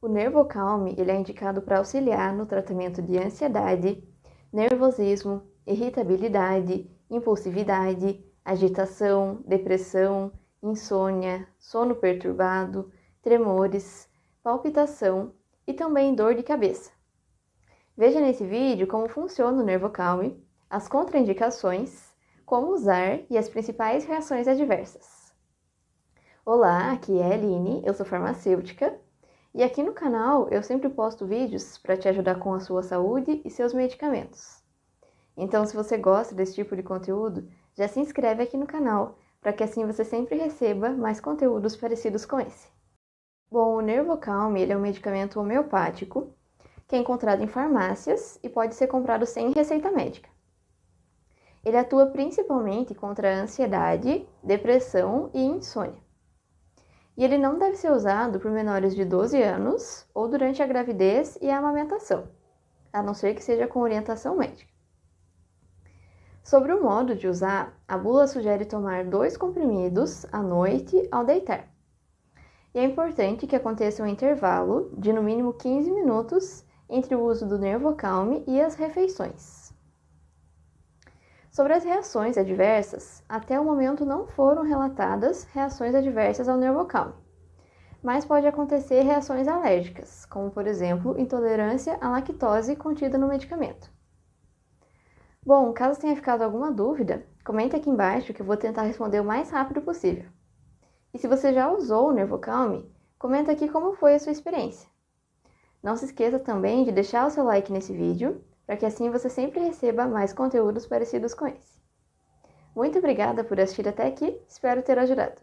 O Nervocalm ele é indicado para auxiliar no tratamento de ansiedade, nervosismo, irritabilidade, impulsividade, agitação, depressão, insônia, sono perturbado, tremores, palpitação e também dor de cabeça. Veja nesse vídeo como funciona o Nervocalm, as contraindicações, como usar e as principais reações adversas. Olá, aqui é a Aline, eu sou farmacêutica e aqui no canal eu sempre posto vídeos para te ajudar com a sua saúde e seus medicamentos. Então, se você gosta desse tipo de conteúdo, já se inscreve aqui no canal para que assim você sempre receba mais conteúdos parecidos com esse. Bom, o Nervocalm ele é um medicamento homeopático que é encontrado em farmácias e pode ser comprado sem receita médica. Ele atua principalmente contra a ansiedade, depressão e insônia e ele não deve ser usado por menores de 12 anos ou durante a gravidez e a amamentação, a não ser que seja com orientação médica. Sobre o modo de usar, a bula sugere tomar dois comprimidos à noite ao deitar. E é importante que aconteça um intervalo de no mínimo 15 minutos entre o uso do calme e as refeições. Sobre as reações adversas, até o momento não foram relatadas reações adversas ao Neurocalm, mas pode acontecer reações alérgicas, como por exemplo intolerância à lactose contida no medicamento. Bom, caso tenha ficado alguma dúvida, comenta aqui embaixo que eu vou tentar responder o mais rápido possível. E se você já usou o Nervocalm, comenta aqui como foi a sua experiência. Não se esqueça também de deixar o seu like nesse vídeo para que assim você sempre receba mais conteúdos parecidos com esse. Muito obrigada por assistir até aqui, espero ter ajudado.